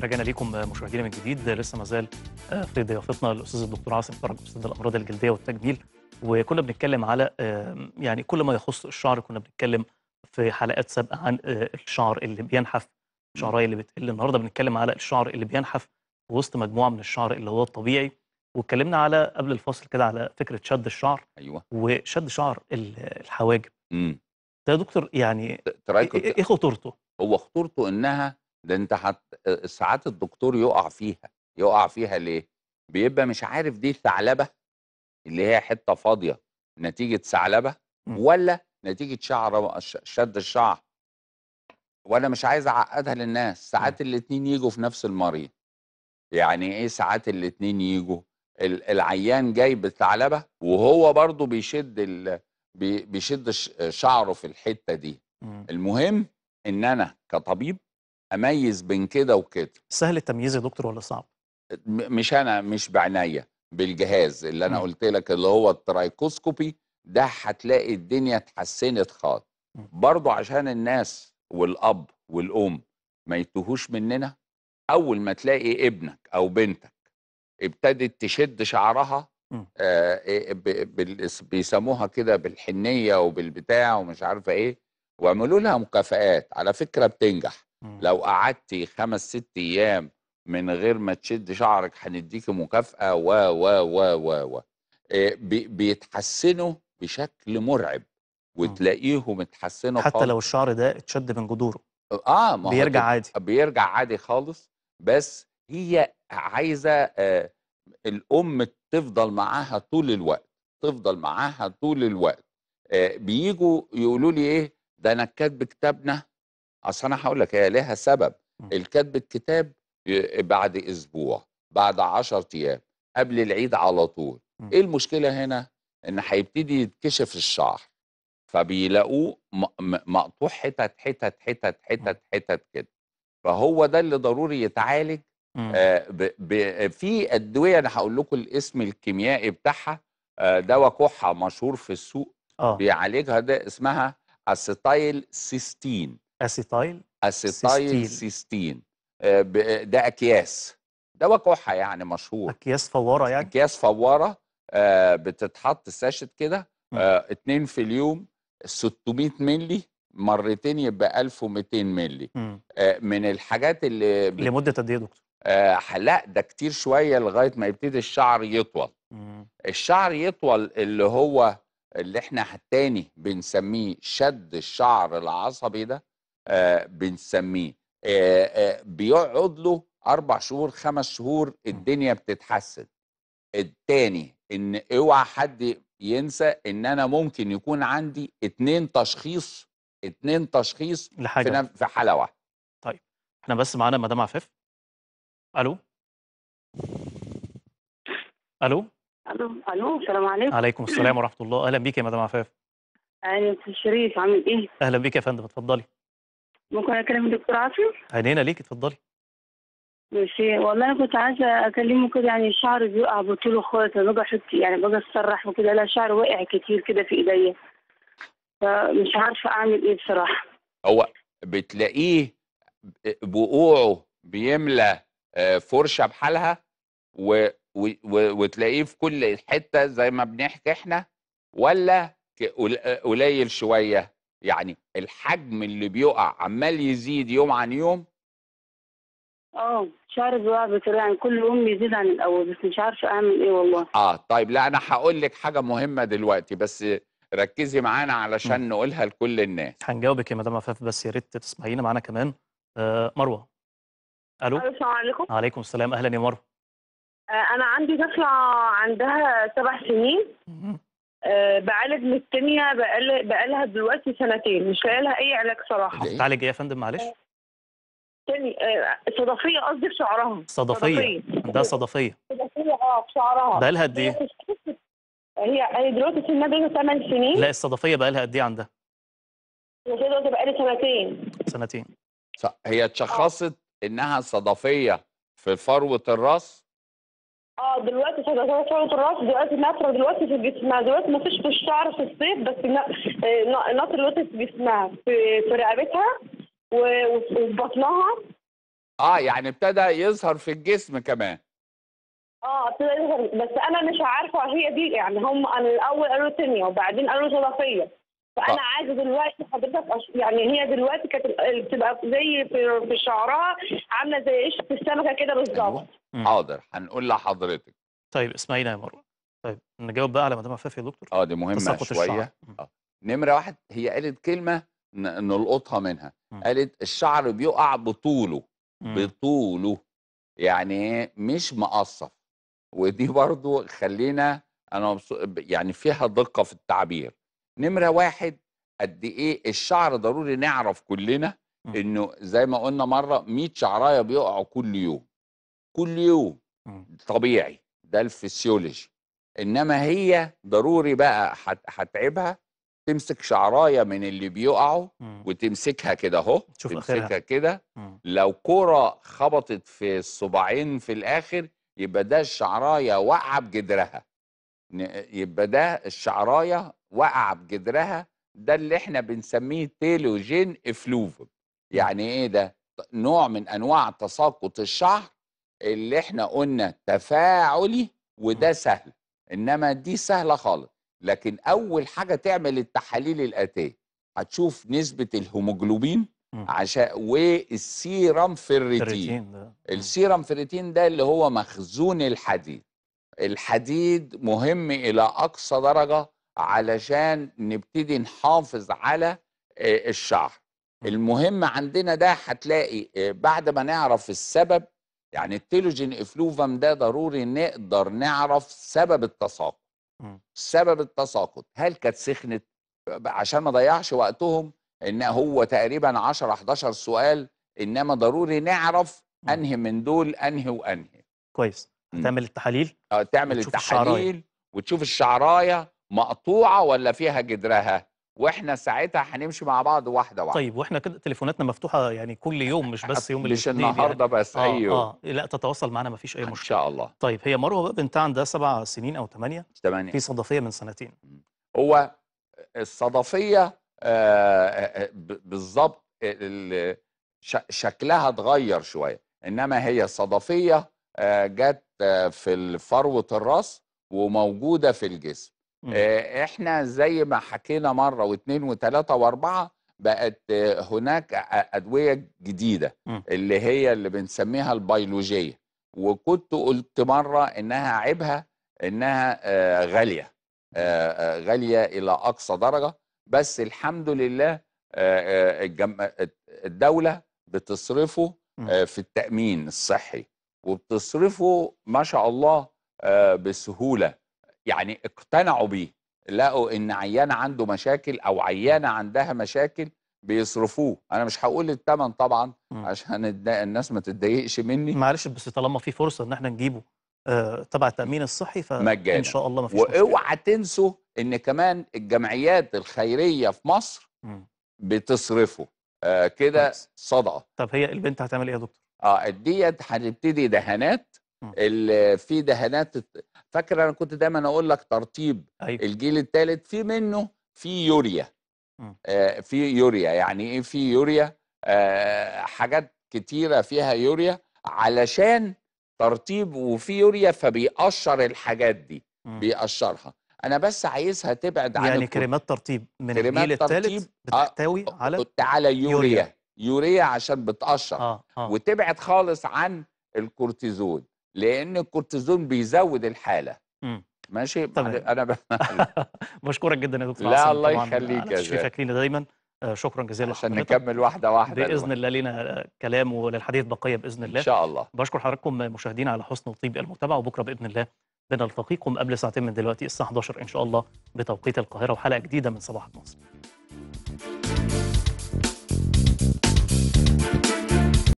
رجعنا ليكم مشاهدينا من جديد لسه ما زال آه، في ضيافتنا الاستاذ الدكتور عاصم فرج استاذ الامراض الجلديه والتجميل وكنا بنتكلم على آه، يعني كل ما يخص الشعر كنا بنتكلم في حلقات سابقه عن آه، الشعر اللي بينحف الشعرايه اللي بتقل النهارده بنتكلم على الشعر اللي بينحف وسط مجموعه من الشعر اللي هو الطبيعي واتكلمنا على قبل الفاصل كده على فكره شد الشعر ايوه وشد شعر الحواجب امم ده يا دكتور يعني إيه،, إيه،, ايه خطورته؟ هو خطورته انها ده انت حت... ساعات الدكتور يقع فيها يقع فيها ليه بيبقى مش عارف دي ثعلبه اللي هي حته فاضيه نتيجه ثعلبه إمم. ولا نتيجه شعر شد الشعر وانا مش عايز اعقدها للناس إمم. ساعات الاثنين يجوا في نفس المريض يعني ايه ساعات الاثنين يجوا العيان جاي بثعلبه وهو برضه بيشد ال... بيشد شعره في الحته دي إمم. المهم ان انا كطبيب اميز بين كده وكده سهل التمييز يا دكتور ولا صعب مش انا مش بعناية بالجهاز اللي انا م. قلت لك اللي هو الترايكوسكوبي ده هتلاقي الدنيا اتحسنت خالص برضه عشان الناس والاب والام ما يتوهوش مننا اول ما تلاقي ابنك او بنتك ابتدت تشد شعرها آه إيه، بيسموها كده بالحنيه وبالبتاع ومش عارفه ايه واعملوا لها مكافئات على فكره بتنجح لو قعدتي خمس ست ايام من غير ما تشد شعرك هنديكي مكافاه و و و و و آه، بيتحسنوا بشكل مرعب وتلاقيهم اتحسنوا حتى خالص. لو الشعر ده اتشد من جذوره اه, آه، ما بيرجع عادي بيرجع عادي خالص بس هي عايزه آه الام تفضل معاها طول الوقت تفضل معاها طول الوقت آه بيجوا يقولوا لي ايه ده انا كاتب كتابنا اصل انا هقول لك هي لها سبب الكاتب الكتاب بعد اسبوع بعد 10 ايام قبل العيد على طول ايه المشكله هنا ان هيبتدي يتكشف الشعر فبيلاقوه مقطوع حتت حتت حتت حتت حتت كده فهو ده اللي ضروري يتعالج آه في ادويه انا هقول لكم الاسم الكيميائي بتاعها آه دواء كحه مشهور في السوق آه. بيعالجها ده اسمها اسيتايل سيستين اسيتايل اسيتايل سيستين ده اكياس ده وكحة يعني مشهور اكياس فواره يعني اكياس فواره آه، بتتحط ساشت كده آه، اتنين في اليوم 600 مللي مرتين يبقى 1200 مللي آه، من الحاجات اللي بت... لمده قد ايه يا دكتور؟ آه لا ده كتير شويه لغايه ما يبتدي الشعر يطول مم. الشعر يطول اللي هو اللي احنا تاني بنسميه شد الشعر العصبي ده آه، بنسميه آه، آه، بيقعد له اربع شهور خمس شهور الدنيا بتتحسن التاني ان اوعى حد ينسى ان انا ممكن يكون عندي اتنين تشخيص اتنين تشخيص لحاجة. في, في حاله واحده طيب احنا بس معانا مدام عفاف الو الو الو الو السلام عليكم عليكم السلام ورحمه الله اهلا بيك يا مدام عفاف اهلا استاذ شريف عامل ايه اهلا بيك يا فندم اتفضلي ممكن اكلم الدكتور عاصم عينينا ليك اتفضلي ماشي والله انا كنت عايزه اكلمه كده يعني الشعر بيقع بطوله خالص انا بقى احط يعني بقى اتسرح وكده لا شعر واقع كتير كده في ايديا فمش عارفه اعمل ايه بصراحه هو بتلاقيه بقوعه بيملى آه، فرشه بحالها و... و... وتلاقيه في كل حته زي ما بنحكي احنا ولا آه، قليل شويه يعني الحجم اللي بيقع عمال يزيد يوم عن يوم اه شعر بيقع بسرعه يعني كل يوم بيزيد عن الاول بس مش عارفه اعمل ايه والله اه طيب لا انا هقول لك حاجه مهمه دلوقتي بس ركزي معانا علشان م. نقولها لكل الناس هنجاوبك يا مدام عفاف بس يا ريت تسمعينا معانا كمان آه مروه الو السلام عليكم وعليكم السلام اهلا يا مروه آه انا عندي طفله عندها سبع سنين م. آه، بعالج من التنية بقالها دلوقتي سنتين مش لاقي لها أي علاج صراحة بتعالج إيه يا فندم معلش؟ آه، تاني آه، صدفية قصدي في شعرها صدفية ده صدفية صدفية اه في شعرها بقالها قد إيه؟ هي هي دلوقتي سنها بين 8 سنين لا الصدفية بقالها قد إيه عندها؟ دلوقتي بقالي سنتين سنتين هي اتشخصت إنها صدفية في فروة الراس اه دلوقتي صوره الراس دلوقتي نطر دلوقتي في جسمها دلوقتي ما فيش في الشعر في الصيف بس نطر آه، دلوقتي في جسمها في, في رقبتها وفي بطنها اه يعني ابتدى يظهر في الجسم كمان اه ابتدى يظهر بس انا مش عارفه هي دي يعني هم انا الاول قالوا تنيا وبعدين قالوا صدفيه فانا اه. عايزه دلوقتي حضرتك يعني هي دلوقتي كانت بتبقى زي في شعرها عامله زي قشره السمكه كده أيوه. بالظبط حاضر هنقول لحضرتك طيب اسمعينا يا مروه طيب نجاوب بقى على مدام عفاف يا دكتور اه دي مهمه شويه آه. نمره واحد هي قالت كلمه نلقطها منها م. قالت الشعر بيقع بطوله م. بطوله يعني مش مقصف ودي برضو خلينا انا يعني فيها دقه في التعبير نمره واحد قد ايه الشعر ضروري نعرف كلنا انه زي ما قلنا مره 100 شعرايه بيقعوا كل يوم كل يوم طبيعي ده الفسيولوجي انما هي ضروري بقى هتعبها تمسك شعرايه من اللي بيقعوا وتمسكها كده اهو تمسكها كده لو كره خبطت في الصباعين في الاخر يبقى ده الشعرايه وقع بجدرها يبقى ده الشعرايه وقع بجدرها ده اللي احنا بنسميه تيلوجين افلوفم يعني ايه ده نوع من انواع تساقط الشعر اللي احنا قلنا تفاعلي وده سهل انما دي سهله خالص لكن اول حاجه تعمل التحاليل الاتيه هتشوف نسبه الهيموجلوبين عشان والسيرم فيريتين السيرم فيريتين ده اللي هو مخزون الحديد الحديد مهم إلى أقصى درجة علشان نبتدي نحافظ على آه، الشعر المهم عندنا ده هتلاقي آه، بعد ما نعرف السبب يعني التيلوجين افلوفام ده ضروري نقدر نعرف سبب التساقط سبب التساقط هل كانت سخنت عشان ما ضيعش وقتهم ان هو تقريبا 10 11 سؤال انما ضروري نعرف انهي من دول انهي وانهي كويس تعمل التحاليل اه تعمل التحاليل وتشوف الشعرايه مقطوعه ولا فيها جدرها واحنا ساعتها هنمشي مع بعض واحده واحده طيب واحنا كده تليفوناتنا مفتوحه يعني كل يوم مش بس يوم مش النهارده يعني. بس آه اي أيوه. يوم اه لا تتواصل معانا مفيش اي مشكله ان شاء الله طيب هي مروه بقى بنت عندها سبع سنين او ثمانيه ثمانيه في صدفيه من سنتين هو الصدفيه آه, آه،, آه، بالظبط شكلها اتغير شويه انما هي صدفيه آه جت في فروه الراس وموجوده في الجسم آه، احنا زي ما حكينا مره واثنين وثلاثه واربعه بقت هناك ادويه جديده اللي هي اللي بنسميها البيولوجيه وكنت قلت مره انها عيبها انها آه، غاليه آه، غاليه الى اقصى درجه بس الحمد لله الدوله بتصرفه في التامين الصحي وبتصرفه ما شاء الله آه، بسهوله يعني اقتنعوا بيه لقوا ان عيان عنده مشاكل او عيانه عندها مشاكل بيصرفوه انا مش هقول الثمن طبعا عشان الناس ما تتضايقش مني معلش بس طالما في فرصه ان احنا نجيبه آه، تبع التامين الصحي فان ان شاء الله ما فيش واوعى تنسوا ان كمان الجمعيات الخيريه في مصر بتصرفه آه، كده صدقه طب هي البنت هتعمل ايه يا دكتور اه ديت هنبتدي دهانات في دهانات فاكر انا كنت دايما اقول لك ترطيب أيوة. الجيل الثالث في منه في يوريا آه في يوريا يعني ايه في يوريا آه حاجات كتيره فيها يوريا علشان ترطيب وفي يوريا فبيقشر الحاجات دي م. بيقشرها انا بس عايزها تبعد يعني عن يعني كريمات ترطيب من الجيل الثالث آه، بتحتوي على على يوريا, يوريا. يوريا عشان بتقشر آه. آه. وتبعد خالص عن الكورتيزون لان الكورتيزون بيزود الحاله م. ماشي طبعا. انا ب... بشكرك جدا يا دكتور لا الله يخليك يا دكتور لينا دايما آه، شكرا جزيلا عشان نكمل واحده واحده باذن الله لينا آه، كلام وللحديث بقيه باذن الله ان شاء الله بشكر حضراتكم مشاهدينا على حسن وطيب المتابعه وبكره باذن الله بنلتقيكم قبل ساعتين من دلوقتي الساعه 11 ان شاء الله بتوقيت القاهره وحلقه جديده من صباح مصر